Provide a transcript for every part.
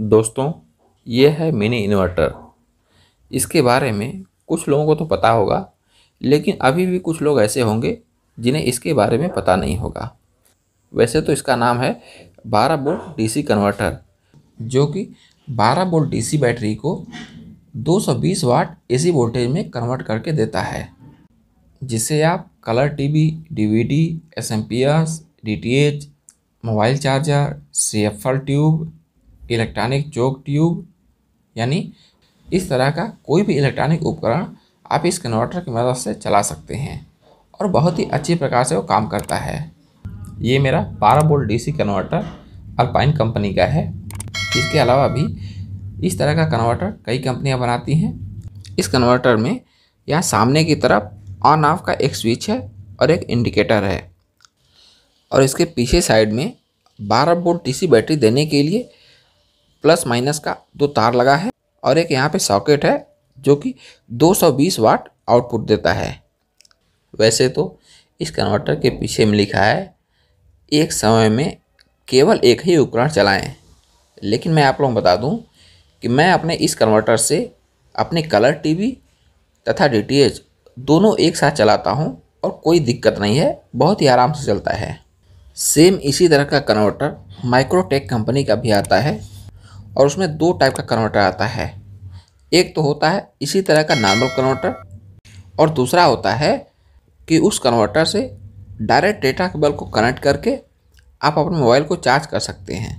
दोस्तों ये है मिनी इन्वर्टर इसके बारे में कुछ लोगों को तो पता होगा लेकिन अभी भी कुछ लोग ऐसे होंगे जिन्हें इसके बारे में पता नहीं होगा वैसे तो इसका नाम है 12 बोल्ट डीसी कन्वर्टर जो कि 12 बोल्ट डीसी बैटरी को 220 वाट एसी वोल्टेज में कन्वर्ट करके देता है जिससे आप colour TV, DVD, D mobile charger, C tube electronic चौक ट्यूब यानी इस तरह का कोई भी इलेक्ट्रॉनिक उपकरण आप इस कन्वर्टर की मदद से चला सकते हैं और बहुत ही अच्छी प्रकार से वो काम करता है ये मेरा volt D DC converter Alpine company का है इसके अलावा भी इस तरह का कन्वर्टर कई कंपनियां बनाती हैं इस कन्वर्टर में यहाँ सामने की तरफ ऑन ऑफ का एक स्विच है और एक इंडिकेटर है और इसके पीछे साइड में बोल्ट डी सी बैटरी देने के लिए प्लस माइनस का दो तार लगा है और एक यहाँ पे सॉकेट है जो कि 220 वाट आउटपुट देता है वैसे तो इस कन्वर्टर के पीछे में लिखा है एक समय में केवल एक ही उपकरण चलाएं लेकिन मैं आप लोगों को बता दूं कि मैं अपने इस कन्वर्टर से अपने कलर टीवी तथा डीटीएच दोनों एक साथ चलाता हूं और कोई दिक्कत नहीं है बहुत ही आराम से चलता है सेम इसी तरह का कन्वर्टर माइक्रोटेक कंपनी का भी आता है और उसमें दो टाइप का कन्वर्टर आता है एक तो होता है इसी तरह का नॉर्मल कन्वर्टर और दूसरा होता है कि उस कन्वर्टर से डायरेक्ट डेटा केबल को कनेक्ट करके आप अपने मोबाइल को चार्ज कर सकते हैं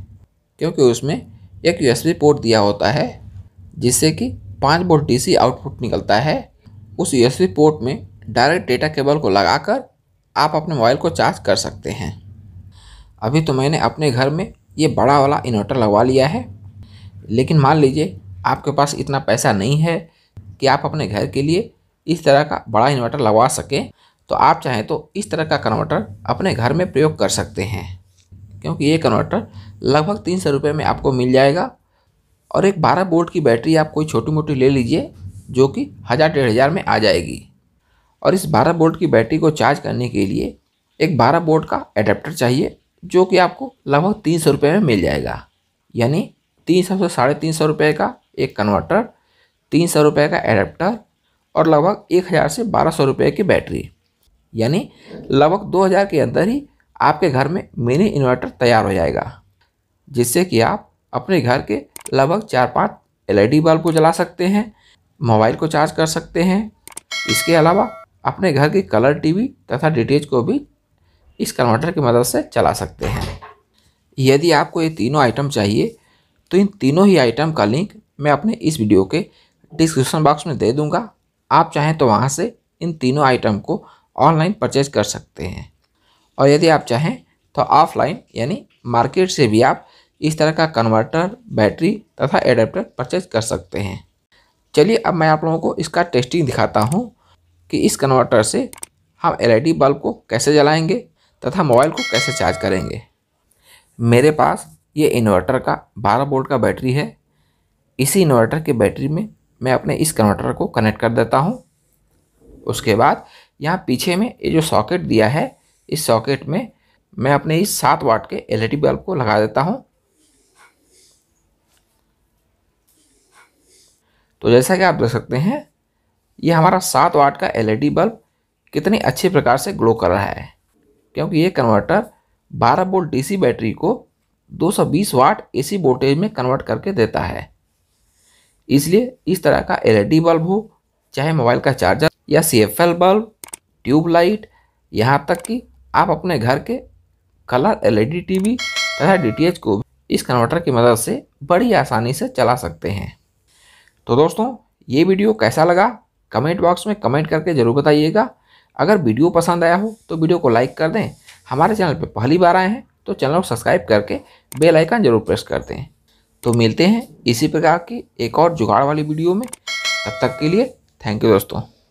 क्योंकि उसमें एक यूएसबी पोर्ट दिया होता है जिससे कि पाँच वोल्ट डीसी आउटपुट निकलता है उस यूएसबी पोर्ट में डायरेक्ट डेटा केबल को लगाकर आप अपने मोबाइल को चार्ज कर सकते हैं अभी तो मैंने अपने घर में ये बड़ा वाला इन्वर्टर लगवा लिया है लेकिन मान लीजिए आपके पास इतना पैसा नहीं है कि आप अपने घर के लिए इस तरह का बड़ा इन्वर्टर लगवा सकें तो आप चाहें तो इस तरह का कन्वर्टर अपने घर में प्रयोग कर सकते हैं क्योंकि ये कन्वर्टर लगभग तीन सौ रुपये में आपको मिल जाएगा और एक बारह बोल्ट की बैटरी आप कोई छोटी मोटी ले लीजिए जो कि हज़ार डेढ़ हज़ार में आ जाएगी और इस बारह बोल्ट की बैटरी को चार्ज करने के लिए एक बारह बोल्ट का एडेप्टर चाहिए जो कि आपको लगभग तीन सौ रुपये में मिल जाएगा यानी तीन सौ से साढ़े तीन सौ रुपये का एक कन्वर्टर तीन सौ रुपये का एडेप्टर और लगभग एक हज़ार से बारह सौ रुपये की बैटरी यानी लगभग दो हज़ार के अंदर ही आपके घर में मिनी इन्वर्टर तैयार हो जाएगा जिससे कि आप अपने घर के लगभग चार पाँच एल बल्ब को जला सकते हैं मोबाइल को चार्ज कर सकते हैं इसके अलावा अपने घर की कलर टीवी तथा डी को भी इस कन्वर्टर की मदद से चला सकते हैं यदि आपको ये तीनों आइटम चाहिए तो इन तीनों ही आइटम का लिंक मैं अपने इस वीडियो के डिस्क्रिप्शन बॉक्स में दे दूंगा आप चाहें तो वहाँ से इन तीनों आइटम को ऑनलाइन परचेज कर सकते हैं और यदि आप चाहें तो ऑफलाइन यानी मार्केट से भी आप इस तरह का कन्वर्टर बैटरी तथा एडेप्टर परचेज कर सकते हैं चलिए अब मैं आप लोगों को इसका टेस्टिंग दिखाता हूँ कि इस कन्वर्टर से हम एल बल्ब e को कैसे जलाएंगे तथा मोबाइल को कैसे चार्ज करेंगे मेरे पास ये इन्वर्टर का बारह वोल्ट का बैटरी है इसी इन्वर्टर की बैटरी में मैं अपने इस कन्वर्टर को कनेक्ट कर देता हूँ उसके बाद यहाँ पीछे में ये जो सॉकेट दिया है इस सॉकेट में मैं अपने इस सात वाट के एलईडी बल्ब e को लगा देता हूँ तो जैसा कि आप देख सकते हैं ये हमारा सात वाट का एलईडी बल्ब e कितने अच्छे प्रकार से ग्लो कर रहा है क्योंकि ये कन्वर्टर 12 बोल्ट डीसी बैटरी को 220 वाट एसी वोल्टेज में कन्वर्ट करके देता है इसलिए इस तरह का एलईडी बल्ब e हो चाहे मोबाइल का चार्जर या सी बल्ब ट्यूबलाइट यहाँ तक कि आप अपने घर के कलर एलईडी टीवी तथा डीटीएच को इस कन्वर्टर की मदद से बड़ी आसानी से चला सकते हैं तो दोस्तों ये वीडियो कैसा लगा कमेंट बॉक्स में कमेंट करके ज़रूर बताइएगा अगर वीडियो पसंद आया हो तो वीडियो को लाइक कर दें हमारे चैनल पर पहली बार आए हैं तो चैनल को सब्सक्राइब करके बेल आइकन जरूर प्रेस कर दें तो मिलते हैं इसी प्रकार की एक और जुगाड़ वाली वीडियो में तब तक के लिए थैंक यू दोस्तों